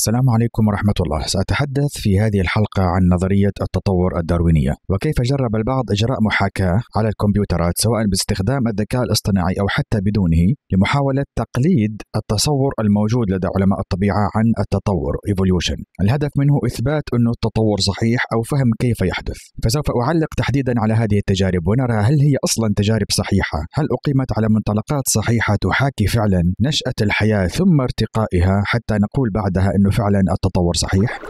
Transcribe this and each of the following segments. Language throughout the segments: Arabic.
السلام عليكم ورحمة الله، سأتحدث في هذه الحلقة عن نظرية التطور الداروينية، وكيف جرب البعض إجراء محاكاة على الكمبيوترات سواء باستخدام الذكاء الاصطناعي أو حتى بدونه لمحاولة تقليد التصور الموجود لدى علماء الطبيعة عن التطور evolution. الهدف منه إثبات أن التطور صحيح أو فهم كيف يحدث، فسوف أعلق تحديدا على هذه التجارب ونرى هل هي أصلا تجارب صحيحة؟ هل أقيمت على منطلقات صحيحة تحاكي فعلا نشأة الحياة ثم ارتقائها حتى نقول بعدها أنه انه فعلا التطور صحيح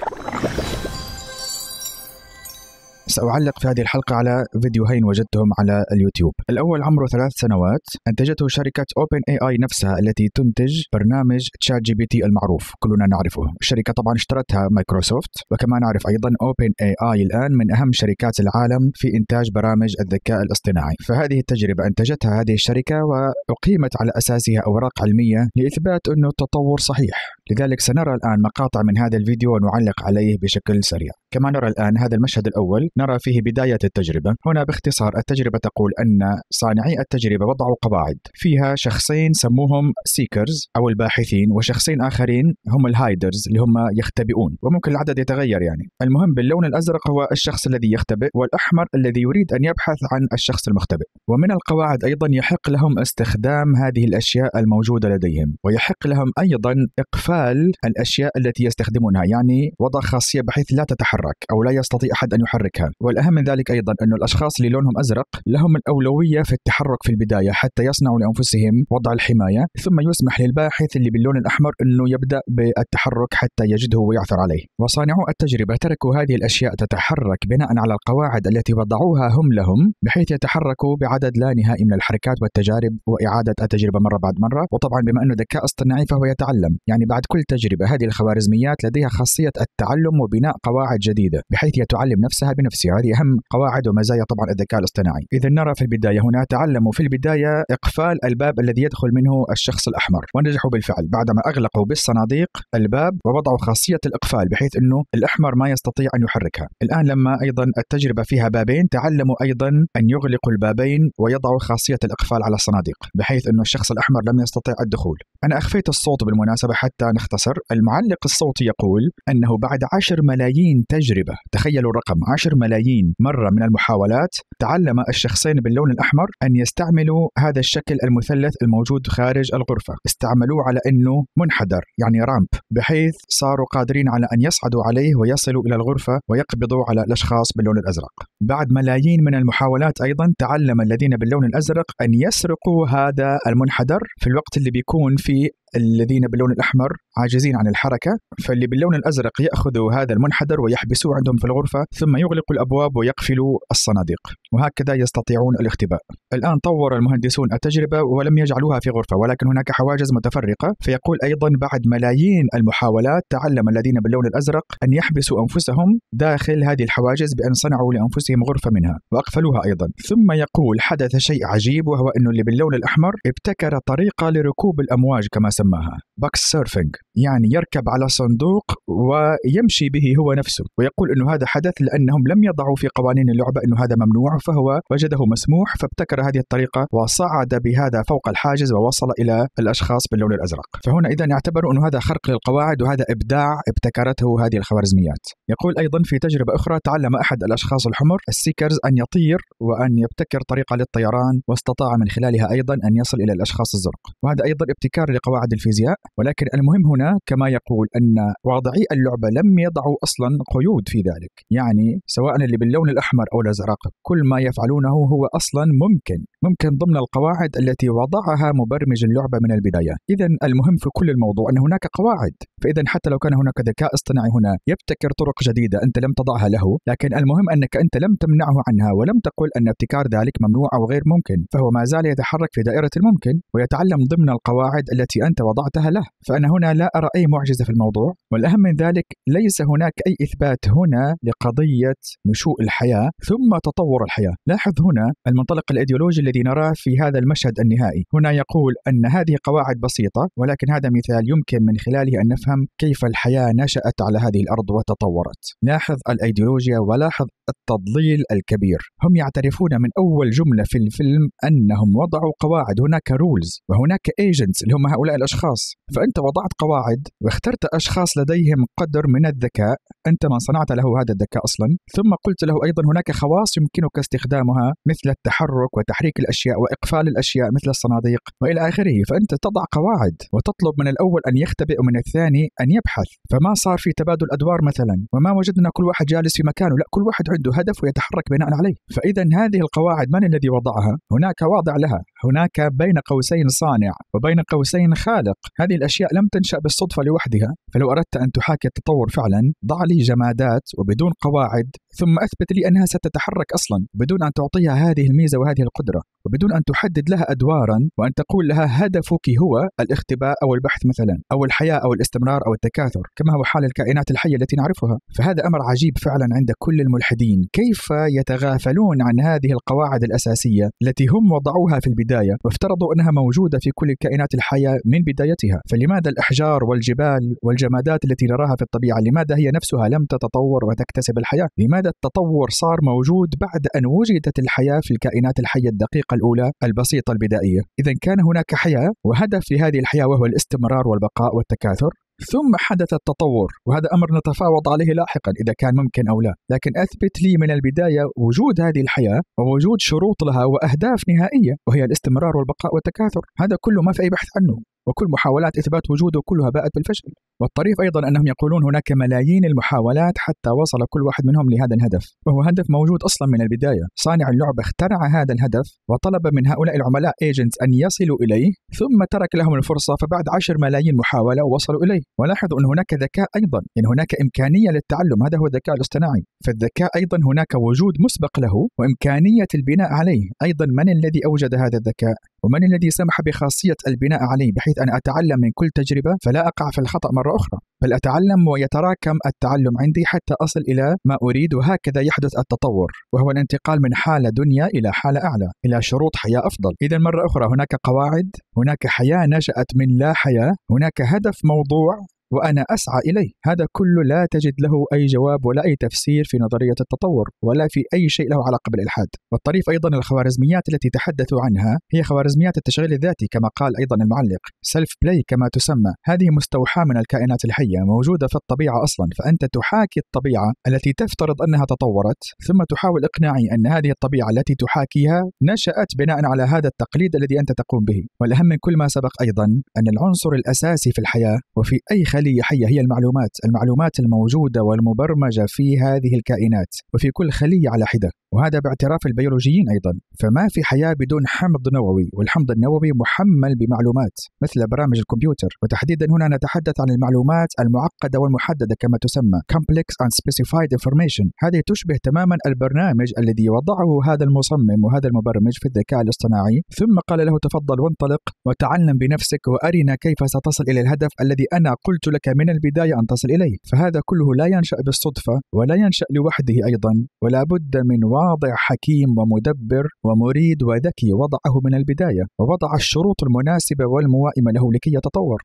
سأعلق في هذه الحلقة على فيديوهين وجدتهم على اليوتيوب الأول عمره ثلاث سنوات أنتجته شركة أوبن اي اي نفسها التي تنتج برنامج تشات جي بي تي المعروف كلنا نعرفه الشركة طبعا اشترتها مايكروسوفت وكما نعرف أيضا أوبن اي اي الآن من أهم شركات العالم في إنتاج برامج الذكاء الاصطناعي فهذه التجربة أنتجتها هذه الشركة وأقيمت على أساسها أوراق علمية لإثبات أنه التطور صحيح لذلك سنرى الآن مقاطع من هذا الفيديو ونعلق عليه بشكل سريع كما نرى الآن هذا المشهد الأول نرى فيه بداية التجربة هنا باختصار التجربة تقول أن صانعي التجربة وضعوا قواعد فيها شخصين سموهم سيكرز أو الباحثين وشخصين آخرين هم الهايدرز اللي هم يختبئون وممكن العدد يتغير يعني المهم باللون الأزرق هو الشخص الذي يختبئ والأحمر الذي يريد أن يبحث عن الشخص المختبئ ومن القواعد أيضا يحق لهم استخدام هذه الأشياء الموجودة لديهم ويحق لهم أيضا إقفال الأشياء التي يستخدمونها يعني وضع خاصية بحيث لا تتحرك تتحرك أو لا يستطيع أحد أن يحركها والأهم من ذلك أيضا أن الأشخاص اللي لونهم أزرق لهم الأولوية في التحرك في البداية حتى يصنعوا لأنفسهم وضع الحماية ثم يسمح للباحث اللي باللون الأحمر أنه يبدأ بالتحرك حتى يجده ويعثر عليه وصانعو التجربة تركوا هذه الأشياء تتحرك بناء على القواعد التي وضعوها هم لهم بحيث يتحركوا بعدد لا نهائي من الحركات والتجارب وإعادة التجربة مرة بعد مرة وطبعا بما أنه ذكاء اصطناعي فهو يتعلم يعني بعد كل تجربة هذه الخوارزميات لديها خاصية التعلم وبناء قواعد جديده بحيث هي تعلم نفسها بنفسها هذه اهم قواعد ومزايا طبعا الذكاء الاصطناعي اذا نرى في البدايه هنا تعلموا في البدايه اقفال الباب الذي يدخل منه الشخص الاحمر ونجحوا بالفعل بعدما اغلقوا بالصناديق الباب ووضعوا خاصيه الاقفال بحيث انه الاحمر ما يستطيع ان يحركها الان لما ايضا التجربه فيها بابين تعلموا ايضا ان يغلقوا البابين ويضعوا خاصيه الاقفال على الصناديق بحيث انه الشخص الاحمر لم يستطيع الدخول انا اخفيت الصوت بالمناسبه حتى نختصر المعلق الصوتي يقول انه بعد 10 ملايين تجربة تخيلوا الرقم 10 ملايين مرة من المحاولات تعلم الشخصين باللون الأحمر أن يستعملوا هذا الشكل المثلث الموجود خارج الغرفة استعملوه على أنه منحدر يعني رامب بحيث صاروا قادرين على أن يصعدوا عليه ويصلوا إلى الغرفة ويقبضوا على الأشخاص باللون الأزرق بعد ملايين من المحاولات أيضا تعلم الذين باللون الأزرق أن يسرقوا هذا المنحدر في الوقت اللي بيكون فيه الذين باللون الأحمر عاجزين عن الحركة فاللي باللون الأزرق يأخذوا هذا المنحدر ويحبسوه عندهم في الغرفة ثم يغلقوا الأبواب ويقفلوا الصناديق وهكذا يستطيعون الاختباء الآن طور المهندسون التجربة ولم يجعلوها في غرفة ولكن هناك حواجز متفرقة فيقول أيضا بعد ملايين المحاولات تعلم الذين باللون الأزرق أن يحبسوا أنفسهم داخل هذه الحواجز بأن صنعوا لأنفسهم غرفة منها وأقفلوها أيضا ثم يقول حدث شيء عجيب وهو أنه اللي باللون الأحمر ابتكر طريقة لركوب الأمواج كما سمع سماها باكس سيرفنج يعني يركب على صندوق ويمشي به هو نفسه ويقول انه هذا حدث لانهم لم يضعوا في قوانين اللعبه انه هذا ممنوع فهو وجده مسموح فابتكر هذه الطريقه وصعد بهذا فوق الحاجز ووصل الى الاشخاص باللون الازرق فهنا اذا اعتبروا انه هذا خرق للقواعد وهذا ابداع ابتكرته هذه الخوارزميات يقول ايضا في تجربه اخرى تعلم احد الاشخاص الحمر السيكرز ان يطير وان يبتكر طريقه للطيران واستطاع من خلالها ايضا ان يصل الى الاشخاص الزرق وهذا ايضا ابتكار لقواعد بعد الفيزياء ولكن المهم هنا كما يقول أن واضعي اللعبة لم يضعوا أصلا قيود في ذلك يعني سواء اللي باللون الأحمر أو الأزرق كل ما يفعلونه هو أصلا ممكن ممكن ضمن القواعد التي وضعها مبرمج اللعبة من البداية إذا المهم في كل الموضوع أن هناك قواعد فإذا حتى لو كان هناك ذكاء اصطناعي هنا يبتكر طرق جديدة أنت لم تضعها له لكن المهم أنك أنت لم تمنعه عنها ولم تقل أن ابتكار ذلك ممنوع أو غير ممكن فهو ما زال يتحرك في دائرة الممكن ويتعلم ضمن القواعد التي أنت أنت وضعتها له فأنا هنا لا أرى أي معجزة في الموضوع والأهم من ذلك ليس هناك أي إثبات هنا لقضية نشوء الحياة ثم تطور الحياة لاحظ هنا المنطلق الأيديولوجي الذي نراه في هذا المشهد النهائي هنا يقول أن هذه قواعد بسيطة ولكن هذا مثال يمكن من خلاله أن نفهم كيف الحياة نشأت على هذه الأرض وتطورت لاحظ الأيديولوجيا ولاحظ التضليل الكبير هم يعترفون من أول جملة في الفيلم أنهم وضعوا قواعد هناك رولز وهناك ايجنتس اللي هم هؤلاء الأشخاص فأنت وضعت قواعد واخترت أشخاص لديهم قدر من الذكاء أنت من صنعت له هذا الذكاء أصلا ثم قلت له أيضا هناك خواص يمكنك استخدامها مثل التحرك وتحريك الأشياء وإقفال الأشياء مثل الصناديق وإلى آخره فأنت تضع قواعد وتطلب من الأول أن يختبئ ومن الثاني أن يبحث فما صار في تبادل أدوار مثلا وما وجدنا كل واحد جالس في مكانه لا كل واحد عنده هدف ويتحرك بناء عليه فإذا هذه القواعد من الذي وضعها هناك واضع لها هناك بين قوسين صانع وبين قوسين خالق هذه الأشياء لم تنشأ بالصدفة لوحدها فلو أردت أن تحاكي التطور فعلا ضع لي جمادات وبدون قواعد ثم أثبت لي أنها ستتحرك أصلا بدون أن تعطيها هذه الميزة وهذه القدرة وبدون أن تحدد لها أدوارا وأن تقول لها هدفك هو الاختباء أو البحث مثلا أو الحياة أو الاستمرار أو التكاثر كما هو حال الكائنات الحية التي نعرفها فهذا أمر عجيب فعلا عند كل الملحدين كيف يتغافلون عن هذه القواعد الأساسية التي هم وضعوها في البداية البداية وافترضوا أنها موجودة في كل الكائنات الحيه من بدايتها فلماذا الأحجار والجبال والجمادات التي نراها في الطبيعة لماذا هي نفسها لم تتطور وتكتسب الحياة لماذا التطور صار موجود بعد أن وجدت الحياة في الكائنات الحية الدقيقة الأولى البسيطة البدائية إذا كان هناك حياة وهدف لهذه الحياة وهو الاستمرار والبقاء والتكاثر ثم حدث التطور وهذا أمر نتفاوض عليه لاحقا إذا كان ممكن أو لا لكن أثبت لي من البداية وجود هذه الحياة ووجود شروط لها وأهداف نهائية وهي الاستمرار والبقاء والتكاثر هذا كله ما في أي بحث عنه وكل محاولات إثبات وجوده كلها باءت بالفشل والطريف أيضا أنهم يقولون هناك ملايين المحاولات حتى وصل كل واحد منهم لهذا الهدف وهو هدف موجود أصلا من البداية صانع اللعبة اخترع هذا الهدف وطلب من هؤلاء العملاء ايجنتس أن يصلوا إليه ثم ترك لهم الفرصة فبعد 10 ملايين محاولة وصلوا إليه ولاحظوا أن هناك ذكاء أيضا إن هناك إمكانية للتعلم هذا هو الذكاء الاصطناعي فالذكاء أيضا هناك وجود مسبق له وإمكانية البناء عليه أيضا من الذي أوجد هذا الذكاء ومن الذي سمح بخاصية البناء عليه بحيث أن أتعلم من كل تجربة فلا أقع في الخطأ مرة أخرى بل أتعلم ويتراكم التعلم عندي حتى أصل إلى ما أريد وهكذا يحدث التطور وهو الانتقال من حالة دنيا إلى حالة أعلى إلى شروط حياة أفضل إذا مرة أخرى هناك قواعد هناك حياة نشأت من لا حياة هناك هدف موضوع وأنا أسعى إليه هذا كله لا تجد له أي جواب ولا أي تفسير في نظرية التطور ولا في أي شيء له علاقة بالإلحاد والطريف أيضا الخوارزميات التي تحدثوا عنها هي خوارزميات التشغيل الذاتي كما قال أيضا المعلق سيلف بلاي كما تسمى هذه مستوحاة من الكائنات الحية موجودة في الطبيعة أصلا فأنت تحاكي الطبيعة التي تفترض أنها تطورت ثم تحاول إقناعي أن هذه الطبيعة التي تحاكيها نشأت بناء على هذا التقليد الذي أنت تقوم به والأهم من كل ما سبق أيضا أن العنصر الأساسي في الحياة وفي أي خلية حية هي المعلومات المعلومات الموجودة والمبرمجة في هذه الكائنات وفي كل خلية على حدة وهذا باعتراف البيولوجيين أيضا فما في حياة بدون حمض نووي والحمض النووي محمل بمعلومات مثل برامج الكمبيوتر وتحديدا هنا نتحدث عن المعلومات المعقدة والمحددة كما تسمى Complex and Specified Information هذه تشبه تماما البرنامج الذي وضعه هذا المصمم وهذا المبرمج في الذكاء الاصطناعي ثم قال له تفضل وانطلق وتعلم بنفسك وأرنا كيف ستصل إلى الهدف الذي أنا قلت لك من البداية أن تصل إليه فهذا كله لا ينشأ بالصدفة ولا ينشأ لوحده أيضا ولا بد من مواضع حكيم ومدبر ومريد وذكي وضعه من البداية ووضع الشروط المناسبة والموائمة له لكي يتطور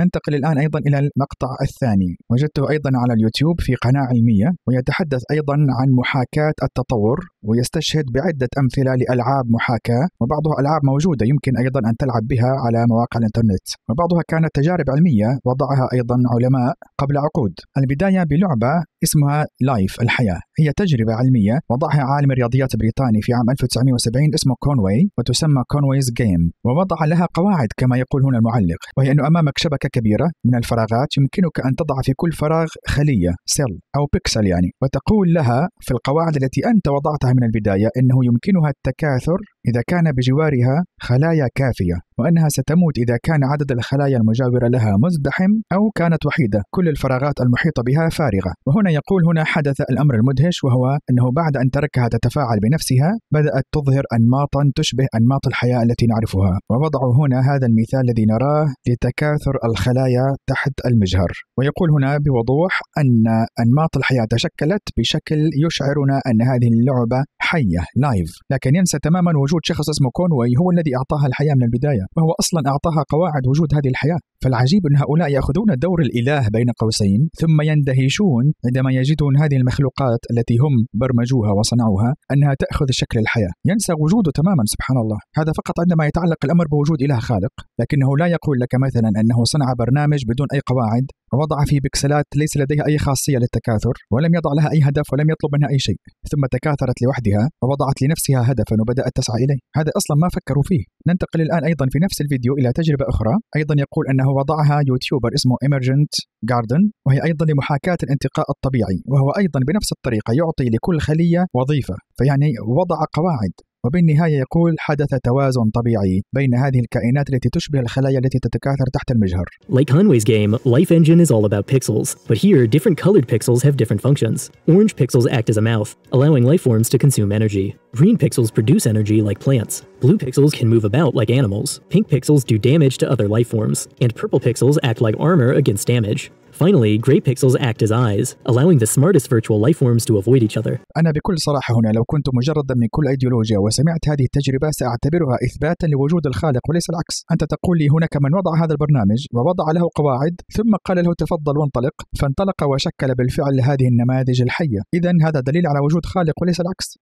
ننتقل الآن أيضا إلى المقطع الثاني وجدته أيضا على اليوتيوب في قناة علمية ويتحدث أيضا عن محاكاة التطور ويستشهد بعدة أمثلة لألعاب محاكاة وبعضها ألعاب موجودة يمكن أيضا أن تلعب بها على مواقع الإنترنت وبعضها كانت تجارب علمية وضعها أيضا علماء قبل عقود البداية بلعبة اسمها لايف الحياة هي تجربة علمية وضعها عالم الرياضيات بريطاني في عام 1970 اسمه كونوي وتسمى كونويز جيم ووضع لها قواعد كما يقول هنا المعلق وهي أنه أمامك شبكة كبيرة من الفراغات يمكنك أن تضع في كل فراغ خلية سيل أو بيكسل يعني وتقول لها في القواعد التي أنت وضعتها من البداية أنه يمكنها التكاثر إذا كان بجوارها خلايا كافية وأنها ستموت إذا كان عدد الخلايا المجاورة لها مزدحم أو كانت وحيدة كل الفراغات المحيطة بها فارغة وهنا يقول هنا حدث الأمر المدهش وهو أنه بعد أن تركها تتفاعل بنفسها بدأت تظهر أنماطا تشبه أنماط الحياة التي نعرفها ووضعوا هنا هذا المثال الذي نراه لتكاثر الخلايا تحت المجهر ويقول هنا بوضوح أن أنماط الحياة تشكلت بشكل يشعرنا أن هذه اللعبة حيه لايف لكن ينسى تماما وجود شخص اسمه كونوي هو الذي اعطاها الحياه من البدايه وهو اصلا اعطاها قواعد وجود هذه الحياه فالعجيب ان هؤلاء ياخذون دور الاله بين قوسين ثم يندهشون عندما يجدون هذه المخلوقات التي هم برمجوها وصنعوها انها تاخذ شكل الحياه ينسى وجوده تماما سبحان الله هذا فقط عندما يتعلق الامر بوجود اله خالق لكنه لا يقول لك مثلا انه صنع برنامج بدون اي قواعد وضع فيه بكسلات ليس لديها اي خاصيه للتكاثر ولم يضع لها اي هدف ولم يطلب منها اي شيء ثم تكاثرت لوحدها بنفسها ووضعت لنفسها هدفا وبدأت تسعى إليه هذا أصلا ما فكروا فيه ننتقل الآن أيضا في نفس الفيديو إلى تجربة أخرى أيضا يقول أنه وضعها يوتيوبر اسمه ايمرجنت جاردن وهي أيضا لمحاكاة الانتقاء الطبيعي وهو أيضا بنفس الطريقة يعطي لكل خلية وظيفة فيعني وضع قواعد وبالنهاية يقول حدث توازن طبيعي بين هذه الكائنات التي تشبه الخلايا التي تتكاثر تحت المجهر. Like Conway's game, Life Engine is all about pixels, but here different colored pixels have different functions. Orange pixels act as a mouth, allowing life forms to consume energy. Green pixels produce energy like plants. Blue pixels can move about like animals. Pink pixels do damage to other life forms, and purple pixels act like armor against damage. Finally, gray pixels act as eyes, allowing the smartest virtual life forms to avoid each other. أنا بكل صراحة هنا لو كنت مجردا من كل أيديولوجيا وسمعت هذه التجربة سأعتبرها إثباتا لوجود الخالق وليس العكس أنت تقول لي هناك من وضع هذا البرنامج ووضع له قواعد ثم قال له تفضل وانطلق فانطلق وشكل بالفعل هذه النماذج الحية إذا هذا دليل على وجود خالق وليس العكس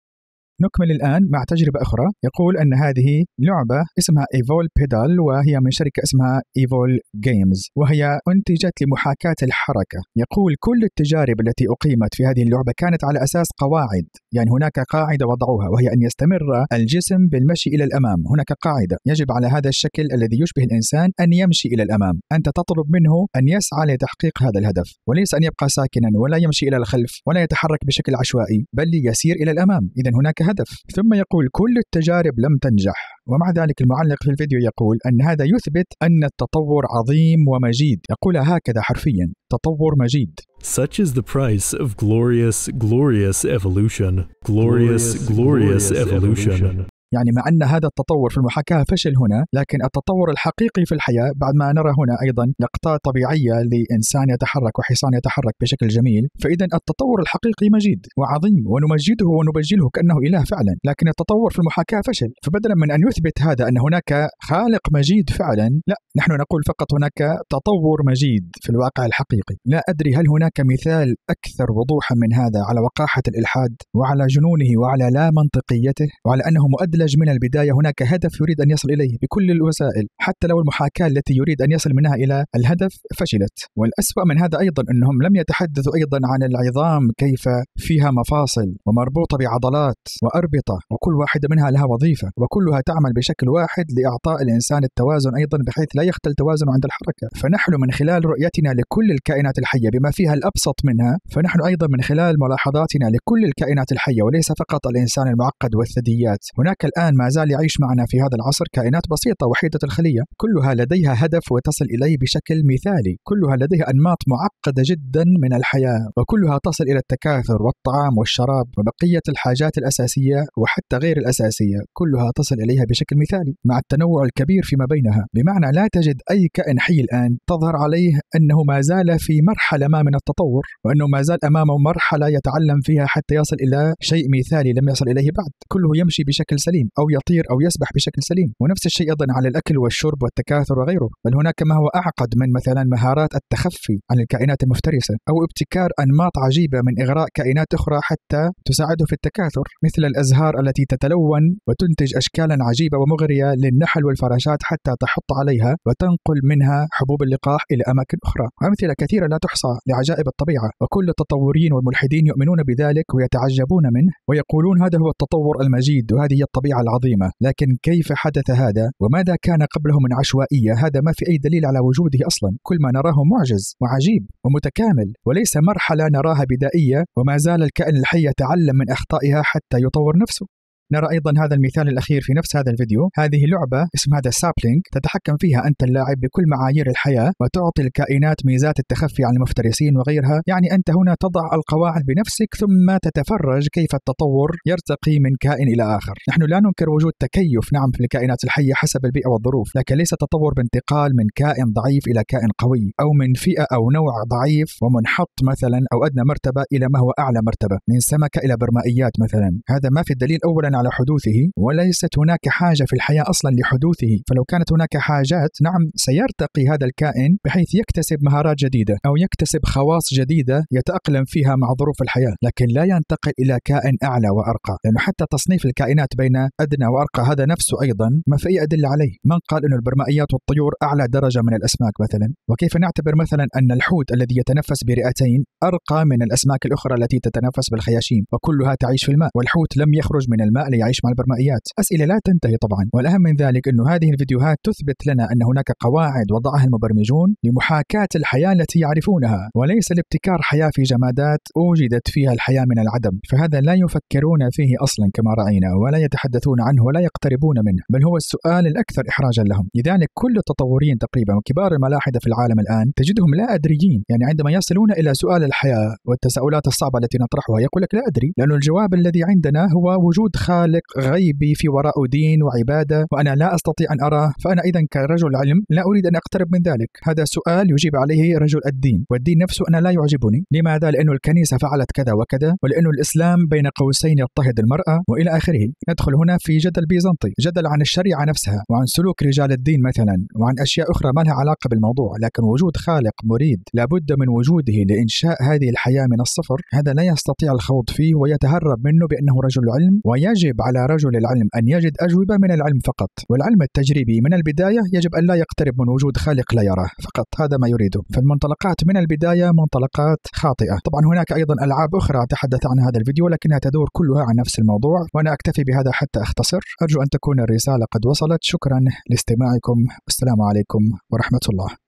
نكمل الآن مع تجربة أخرى يقول أن هذه لعبة اسمها ايفول بيدال وهي من شركة اسمها ايفول جيمز وهي أنتجت لمحاكاة الحركة يقول كل التجارب التي أقيمت في هذه اللعبة كانت على أساس قواعد يعني هناك قاعدة وضعوها وهي أن يستمر الجسم بالمشي إلى الأمام هناك قاعدة يجب على هذا الشكل الذي يشبه الإنسان أن يمشي إلى الأمام أنت تطلب منه أن يسعى لتحقيق هذا الهدف وليس أن يبقى ساكنا ولا يمشي إلى الخلف ولا يتحرك بشكل عشوائي بل يسير إلى الأمام إذا هناك الهدف ثم يقول كل التجارب لم تنجح ومع ذلك المعلق في الفيديو يقول أن هذا يثبت أن التطور عظيم ومجيد يقول هكذا حرفيا تطور مجيد Such is the price of glorious, glorious evolution. Glorious, glorious, glorious evolution. evolution. يعني مع أن هذا التطور في المحاكاة فشل هنا لكن التطور الحقيقي في الحياة بعد ما نرى هنا أيضا لقطات طبيعية لإنسان يتحرك وحصان يتحرك بشكل جميل فإذا التطور الحقيقي مجيد وعظيم ونمجده ونبجله كأنه إله فعلا لكن التطور في المحاكاة فشل فبدلا من أن يثبت هذا أن هناك خالق مجيد فعلا لا نحن نقول فقط هناك تطور مجيد في الواقع الحقيقي لا أدري هل هناك مثال أكثر وضوحا من هذا على وقاحة الإلحاد وعلى جنونه وعلى لا منطقيته وعلى أنه مؤدل يعالج من البداية هناك هدف يريد أن يصل إليه بكل الوسائل حتى لو المحاكاة التي يريد أن يصل منها إلى الهدف فشلت والأسوأ من هذا أيضا أنهم لم يتحدثوا أيضا عن العظام كيف فيها مفاصل ومربوطة بعضلات وأربطة وكل واحدة منها لها وظيفة وكلها تعمل بشكل واحد لإعطاء الإنسان التوازن أيضا بحيث لا يختل توازنه عند الحركة فنحن من خلال رؤيتنا لكل الكائنات الحية بما فيها الأبسط منها فنحن أيضا من خلال ملاحظاتنا لكل الكائنات الحية وليس فقط الإنسان المعقد والثدييات هناك الآن ما زال يعيش معنا في هذا العصر كائنات بسيطة وحيدة الخلية كلها لديها هدف وتصل إليه بشكل مثالي كلها لديها أنماط معقدة جدا من الحياة وكلها تصل إلى التكاثر والطعام والشراب وبقية الحاجات الأساسية وحتى غير الأساسية كلها تصل إليها بشكل مثالي مع التنوع الكبير فيما بينها بمعنى لا تجد أي كائن حي الآن تظهر عليه أنه ما زال في مرحلة ما من التطور وأنه ما زال أمامه مرحلة يتعلم فيها حتى يصل إلى شيء مثالي لم يصل إليه بعد كله يمشي بشكل سليم سليم أو يطير أو يسبح بشكل سليم ونفس الشيء أيضا على الأكل والشرب والتكاثر وغيره بل هناك ما هو أعقد من مثلا مهارات التخفي عن الكائنات المفترسة أو ابتكار أنماط عجيبة من إغراء كائنات أخرى حتى تساعده في التكاثر مثل الأزهار التي تتلون وتنتج أشكالا عجيبة ومغرية للنحل والفراشات حتى تحط عليها وتنقل منها حبوب اللقاح إلى أماكن أخرى أمثلة كثيرة لا تحصى لعجائب الطبيعة وكل التطوريين والملحدين يؤمنون بذلك ويتعجبون منه ويقولون هذا هو التطور المجيد وهذه هي الطبيعة الشريعة العظيمة لكن كيف حدث هذا وماذا كان قبله من عشوائية هذا ما في أي دليل على وجوده أصلا كل ما نراه معجز وعجيب ومتكامل وليس مرحلة نراها بدائية وما زال الكائن الحي يتعلم من أخطائها حتى يطور نفسه نرى ايضا هذا المثال الاخير في نفس هذا الفيديو هذه لعبه اسمها ذا سابلينج تتحكم فيها انت اللاعب بكل معايير الحياه وتعطي الكائنات ميزات التخفي عن المفترسين وغيرها يعني انت هنا تضع القواعد بنفسك ثم تتفرج كيف التطور يرتقي من كائن الى اخر نحن لا ننكر وجود تكيف نعم في الكائنات الحيه حسب البيئه والظروف لكن ليس تطور بانتقال من كائن ضعيف الى كائن قوي او من فئه او نوع ضعيف ومنحط مثلا او ادنى مرتبه الى ما هو اعلى مرتبه من سمكه الى برمائيات مثلا هذا ما في الدليل اولا على حدوثه وليست هناك حاجة في الحياة أصلا لحدوثه فلو كانت هناك حاجات نعم سيرتقي هذا الكائن بحيث يكتسب مهارات جديدة أو يكتسب خواص جديدة يتأقلم فيها مع ظروف الحياة لكن لا ينتقل إلى كائن أعلى وأرقى لأنه حتى تصنيف الكائنات بين أدنى وأرقى هذا نفسه أيضا ما في أي أدلة عليه من قال أن البرمائيات والطيور أعلى درجة من الأسماك مثلا وكيف نعتبر مثلا أن الحوت الذي يتنفس برئتين أرقى من الأسماك الأخرى التي تتنفس بالخياشيم وكلها تعيش في الماء والحوت لم يخرج من الماء ليعيش مع البرمائيات أسئلة لا تنتهي طبعا والأهم من ذلك أنه هذه الفيديوهات تثبت لنا أن هناك قواعد وضعها المبرمجون لمحاكاة الحياة التي يعرفونها وليس لابتكار حياة في جمادات أوجدت فيها الحياة من العدم فهذا لا يفكرون فيه أصلا كما رأينا ولا يتحدثون عنه ولا يقتربون منه بل هو السؤال الأكثر إحراجا لهم لذلك كل التطورين تقريبا وكبار الملاحدة في العالم الآن تجدهم لا أدريين يعني عندما يصلون إلى سؤال الحياة والتساؤلات الصعبة التي نطرحها يقول لك لا أدري لأن الجواب الذي عندنا هو وجود خارج خالق غيبي في وراء دين وعباده وانا لا استطيع ان اراه فانا اذا كرجل علم لا اريد ان اقترب من ذلك هذا سؤال يجيب عليه رجل الدين والدين نفسه انا لا يعجبني لماذا لانه الكنيسه فعلت كذا وكذا ولانه الاسلام بين قوسين يضطهد المراه والى اخره ندخل هنا في جدل بيزنطي جدل عن الشريعه نفسها وعن سلوك رجال الدين مثلا وعن اشياء اخرى ما لها علاقه بالموضوع لكن وجود خالق مريد لابد من وجوده لانشاء هذه الحياه من الصفر هذا لا يستطيع الخوض فيه ويتهرب منه بانه رجل علم ويجب يجب على رجل العلم أن يجد أجوبة من العلم فقط والعلم التجريبي من البداية يجب أن لا يقترب من وجود خالق لا يراه فقط هذا ما يريده فالمنطلقات من البداية منطلقات خاطئة طبعا هناك أيضا ألعاب أخرى أتحدث عن هذا الفيديو لكنها تدور كلها عن نفس الموضوع وأنا أكتفي بهذا حتى أختصر أرجو أن تكون الرسالة قد وصلت شكرا لاستماعكم السلام عليكم ورحمة الله